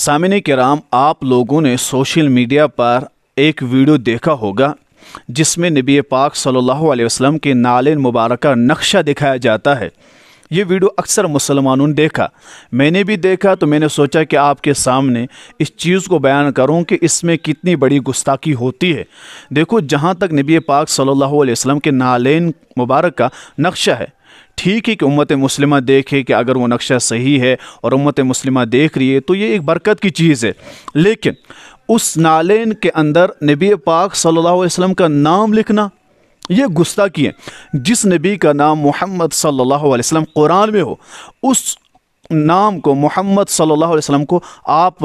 सामिन कराम आप लोगों ने सोशल मीडिया पर एक वीडियो देखा होगा जिसमें नबी पाक सल्लल्लाहु अलैहि वसल्लम के नालिन मुबारक का नक्शा दिखाया जाता है ये वीडियो अक्सर मुसलमानों ने देखा मैंने भी देखा तो मैंने सोचा कि आपके सामने इस चीज़ को बयान करूं कि इसमें कितनी बड़ी गुस्ताखी होती है देखो जहां तक नबी पाक सल्लल्लाहु अलैहि वसल्लम के नालिन मुबारक का नक्शा है ठीक है कि उम्मत मुस्लिम देखे कि अगर वो नक्शा सही है और उम्मत मुस्लिम देख रही है तो ये एक बरकत की चीज़ है लेकिन उस नालेन के अंदर नबी पाक सल्लल्लाहु अलैहि वसल्लम का नाम लिखना ये गुस्सा की है जिस नबी का नाम मोहम्मद सल्लल्लाहु अलैहि वसल्लम कुरान में हो उस नाम को मोहम्मद सल्लल्लाहु अलैहि वसल्लम को आप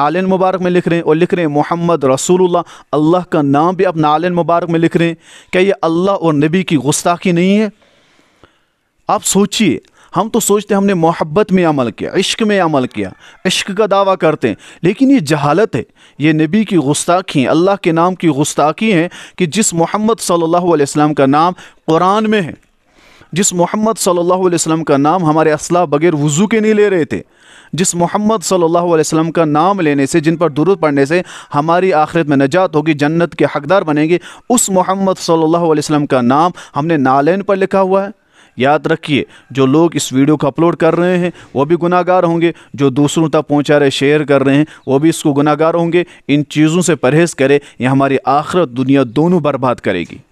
नालन मुबारक में लिख रहे हैं और लिख रहे हैं मोहम्मद रसूलुल्लाह अल्लाह का नाम भी आप नालन मुबारक में लिख रहे हैं क्या ये अल्लाह और नबी की गुस्ताखी नहीं है आप सोचिए हम तो सोचते हमने मोहब्बत में अमल किया इश्क में अमल किया इश्क का दावा करते हैं लेकिन ये जहालत है ये नबी की गुस्ताखी है अल्लाह के नाम की गुस्ताखी है कि जिस मोहम्मद सल्लल्लाहु अलैहि वसल्लम का नाम कुरान में है जिस मोहम्मद सल्लल्लाहु अलैहि वसल्लम का नाम हमारे असला बगैर वज़ू के नहीं ले रहे थे जिस मोहम्मद सल्लल्लाहु अलैहि वसल्लम का नाम लेने से जिन पर दुरुद पढ़ने से हमारी आखिरत में नजात होगी जन्नत के हकदार बनेंगे उस मोहम्मद सल्लल्लाहु अलैहि वसल्लम का नाम हमने नालैन पर लिखा हुआ है याद रखिए जो लोग इस वीडियो को अपलोड कर रहे हैं वो भी गुनागार होंगे जो दूसरों तक पहुँचा रहे शेयर कर रहे हैं वो भी इसको गुनागार होंगे इन चीज़ों से परहेज़ करें यह हमारी आखिरत दुनिया दोनों बर्बाद करेगी